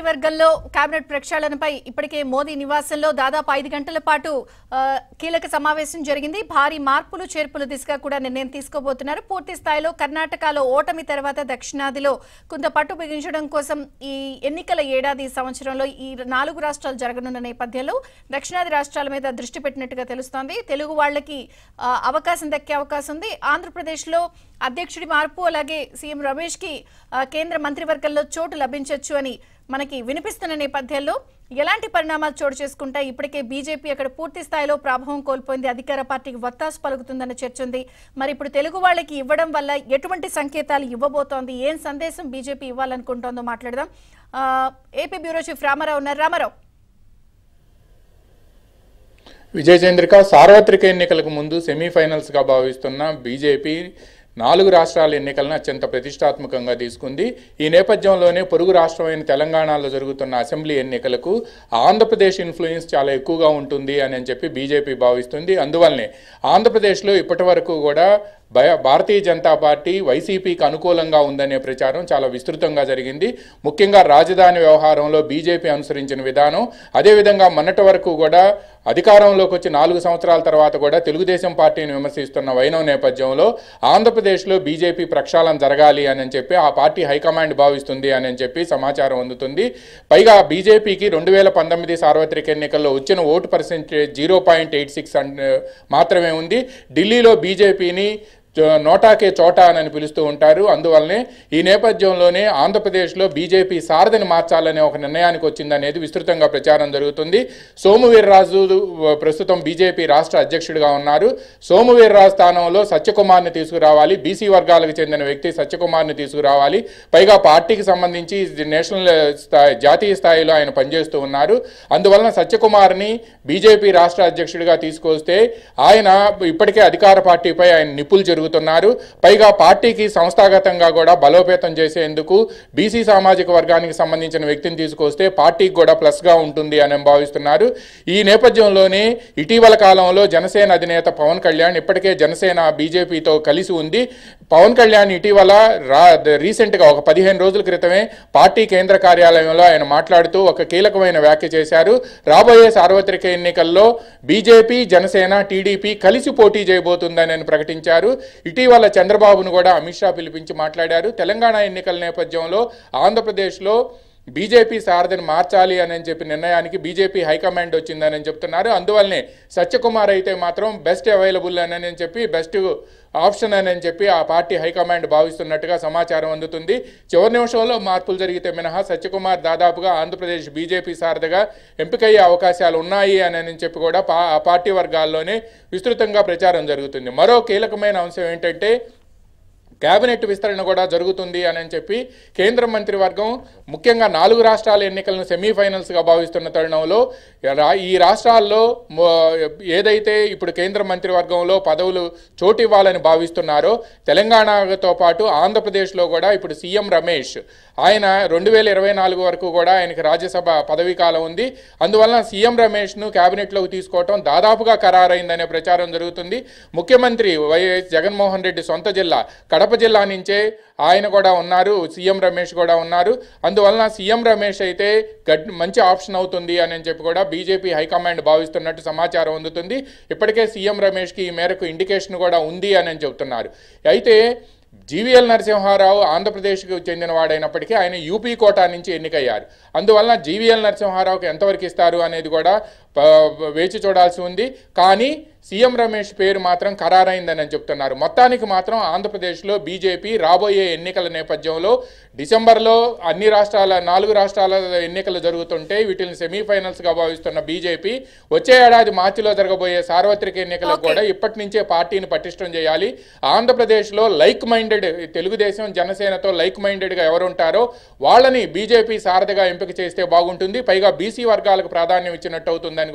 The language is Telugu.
మంత్రివర్గంలో కేబినెట్ ప్రక్షాళనపై ఇప్పటికే మోదీ నివాసంలో దాదాపు ఐదు గంటల పాటు కీలక సమావేశం జరిగింది భారీ మార్పులు చేర్పులు దిశగా కూడా నిర్ణయం తీసుకోబోతున్నారు పూర్తి స్థాయిలో కర్ణాటకలో ఓటమి తర్వాత దక్షిణాదిలో కొంత పట్టు బిగించడం కోసం ఈ ఎన్నికల ఏడాది సంవత్సరంలో ఈ నాలుగు రాష్ట్రాలు జరగనున్న నేపథ్యంలో దక్షిణాది రాష్ట్రాల మీద దృష్టి పెట్టినట్టుగా తెలుస్తోంది తెలుగు వాళ్ళకి అవకాశం దక్కే అవకాశం ఉంది ఆంధ్రప్రదేశ్లో అధ్యక్షుడి మార్పు అలాగే సీఎం రమేష్కి కేంద్ర మంత్రివర్గంలో చోటు లభించవచ్చు అని మనకి వినిపిస్తున్న నేపథ్యంలో ఎలాంటి పరిణామాలు చోటు చేసుకుంటా ఇప్పటికే బీజేపీ అక్కడ పూర్తి స్థాయిలో ప్రభావం కోల్పోయింది అధికార పార్టీకి వత్తాసు పలుకుతుందన్న చర్చ ఉంది మరి ఇప్పుడు తెలుగు వాళ్ళకి ఇవ్వడం వల్ల ఎటువంటి సంకేతాలు ఇవ్వబోతోంది ఏం సందేశం బీజేపీ ఇవ్వాలనుకుంటోందో మాట్లాడదాం ఏపీ బ్యూరో చీఫ్ రామారావు ఉన్నారు రామారావు విజయ చంద్రిక సార్వత్రిక ఎన్నికలకు ముందు సెమీఫైనల్స్గా భావిస్తున్న బీజేపీ నాలుగు రాష్ట్రాల ఎన్నికలను అత్యంత ప్రతిష్టాత్మకంగా తీసుకుంది ఈ నేపథ్యంలోనే పొరుగు రాష్ట్రమైన తెలంగాణలో జరుగుతున్న అసెంబ్లీ ఎన్నికలకు ఆంధ్రప్రదేశ్ ఇన్ఫ్లుయెన్స్ చాలా ఎక్కువగా ఉంటుంది అని చెప్పి బీజేపీ భావిస్తుంది అందువల్లనే ఆంధ్రప్రదేశ్లో ఇప్పటి వరకు కూడా భయ భారతీయ జనతా పార్టీ వైసీపీకి అనుకూలంగా ఉందనే ప్రచారం చాలా విస్తృతంగా జరిగింది ముఖ్యంగా రాజధాని వ్యవహారంలో బీజేపీ అనుసరించిన విధానం అదేవిధంగా మొన్నటి వరకు కూడా అధికారంలోకి వచ్చి నాలుగు సంవత్సరాల తర్వాత కూడా తెలుగుదేశం పార్టీని విమర్శిస్తున్న వైనవ నేపథ్యంలో ఆంధ్రప్రదేశ్లో బీజేపీ ప్రక్షాళన జరగాలి అని చెప్పి ఆ పార్టీ హైకమాండ్ భావిస్తుంది అని చెప్పి సమాచారం అందుతుంది పైగా బీజేపీకి రెండు వేల పంతొమ్మిది సార్వత్రిక ఎన్నికల్లో వచ్చిన vote percentage zero point eight six మాత్రమే ఉంది ఢిల్లీలో బీజేపీని నోటాకే చోటా అని పిలుస్తూ ఉంటారు అందువల్లనే ఈ నేపథ్యంలోనే ఆంధ్రప్రదేశ్లో బీజేపీ సారథిని మార్చాలనే ఒక నిర్ణయానికి వచ్చిందనేది విస్తృతంగా ప్రచారం జరుగుతుంది సోమువీర్రాజు ప్రస్తుతం బీజేపీ రాష్ట్ర అధ్యక్షుడిగా ఉన్నారు సోమువీర్రాజు స్థానంలో సత్యకుమార్ని తీసుకురావాలి బీసీ వర్గాలకు చెందిన వ్యక్తి సత్యకుమార్ని తీసుకురావాలి పైగా పార్టీకి సంబంధించి నేషనల్ స్థాయి జాతీయ స్థాయిలో ఆయన పనిచేస్తూ ఉన్నారు అందువలన సత్యకుమార్ని బీజేపీ రాష్ట్ర అధ్యక్షుడిగా తీసుకొస్తే ఆయన ఇప్పటికే అధికార పార్టీపై ఆయన నిప్పులు తిరుగుతున్నారు పైగా పార్టీకి సంస్థాగతంగా కూడా బలోపేతం చేసేందుకు బీసీ సామాజిక వర్గానికి సంబంధించిన వ్యక్తిని తీసుకొస్తే పార్టీకి కూడా ప్లస్గా ఉంటుంది అని భావిస్తున్నారు ఈ నేపథ్యంలోనే ఇటీవల కాలంలో జనసేన అధినేత పవన్ కళ్యాణ్ ఇప్పటికే జనసేన బీజేపీతో కలిసి ఉంది పవన్ కళ్యాణ్ ఇటీవల రా రీసెంట్గా ఒక పదిహేను రోజుల క్రితమే పార్టీ కేంద్ర కార్యాలయంలో ఆయన మాట్లాడుతూ ఒక కీలకమైన వ్యాఖ్య చేశారు రాబోయే సార్వత్రిక ఎన్నికల్లో బీజేపీ జనసేన టీడీపీ కలిసి పోటీ చేయబోతుందని ఆయన ప్రకటించారు ఇటీవల చంద్రబాబును కూడా అమిత్ షా పిలిపించి మాట్లాడారు తెలంగాణ ఎన్నికల నేపథ్యంలో ఆంధ్రప్రదేశ్లో బీజేపీ సారథిని మార్చాలి అని చెప్పి నిర్ణయానికి బీజేపీ హైకమాండ్ వచ్చిందని చెప్తున్నారు అందువల్లనే సత్యకుమార్ అయితే మాత్రం బెస్ట్ అవైలబుల్ అని చెప్పి బెస్ట్ ఆప్షన్ అని చెప్పి ఆ పార్టీ హైకమాండ్ భావిస్తున్నట్టుగా సమాచారం అందుతుంది చివరి నిమిషంలో మార్పులు జరిగితే మినహా సత్యకుమార్ దాదాపుగా ఆంధ్రప్రదేశ్ బీజేపీ సారథిగా ఎంపికయ్యే అవకాశాలు ఉన్నాయి అని చెప్పి కూడా ఆ పార్టీ వర్గాల్లోనే విస్తృతంగా ప్రచారం జరుగుతుంది మరో కీలకమైన అంశం ఏంటంటే కేబినెట్ విస్తరణ కూడా జరుగుతుంది అని చెప్పి కేంద్ర మంత్రివర్గం ముఖ్యంగా నాలుగు రాష్ట్రాల ఎన్నికలను సెమీఫైనల్స్గా భావిస్తున్న తరుణంలో ఈ రాష్ట్రాల్లో ఏదైతే ఇప్పుడు కేంద్ర మంత్రివర్గంలో పదవులు చోటు ఇవ్వాలని భావిస్తున్నారో తెలంగాణతో పాటు ఆంధ్రప్రదేశ్లో కూడా ఇప్పుడు సీఎం రమేష్ ఆయన రెండు వేల ఇరవై నాలుగు వరకు కూడా ఆయనకి రాజ్యసభ పదవీ కాలం ఉంది అందువలన సీఎం రమేష్ను క్యాబినెట్లోకి తీసుకోవటం దాదాపుగా ఖరారైందనే ప్రచారం జరుగుతుంది ముఖ్యమంత్రి వైఎస్ జగన్మోహన్ రెడ్డి సొంత జిల్లా కడప కడప జిల్లా నుంచే ఆయన కూడా ఉన్నారు సీఎం రమేష్ కూడా ఉన్నారు అందువలన సీఎం రమేష్ అయితే మంచి ఆప్షన్ అవుతుంది అని చెప్పి కూడా బీజేపీ హైకమాండ్ భావిస్తున్నట్టు సమాచారం అందుతుంది ఇప్పటికే సీఎం రమేష్కి ఈ మేరకు ఇండికేషన్ కూడా ఉంది అని చెబుతున్నారు అయితే జీవీఎల్ నరసింహారావు ఆంధ్రప్రదేశ్కు చెందినవాడైనప్పటికీ ఆయన యూపీ కోటా నుంచి ఎన్నికయ్యారు అందువలన జీవీఎల్ నరసింహారావుకి ఎంతవరకు ఇస్తారు అనేది కూడా వేచి చూడాల్సి ఉంది కానీ సీఎం రమేష్ పేరు మాత్రం ఖరారైందని చెప్తున్నారు మొత్తానికి మాత్రం ఆంధ్రప్రదేశ్లో బీజేపీ రాబోయే ఎన్నికల నేపథ్యంలో డిసెంబర్లో అన్ని రాష్ట్రాల నాలుగు రాష్ట్రాల ఎన్నికలు జరుగుతుంటే వీటిని సెమీఫైనల్స్గా భావిస్తున్న బీజేపీ వచ్చే ఏడాది మార్చిలో జరగబోయే సార్వత్రిక ఎన్నికలకు కూడా ఇప్పటి నుంచే పార్టీని పటిష్టం చేయాలి ఆంధ్రప్రదేశ్లో లైక్ మైండెడ్ తెలుగుదేశం జనసేనతో లైక్ మైండెడ్గా ఎవరుంటారో వాళ్ళని బీజేపీ సారథిగా ఎంపిక చేస్తే బాగుంటుంది పైగా బీసీ వర్గాలకు ప్రాధాన్యం ఇచ్చినట్టు అవుతుందని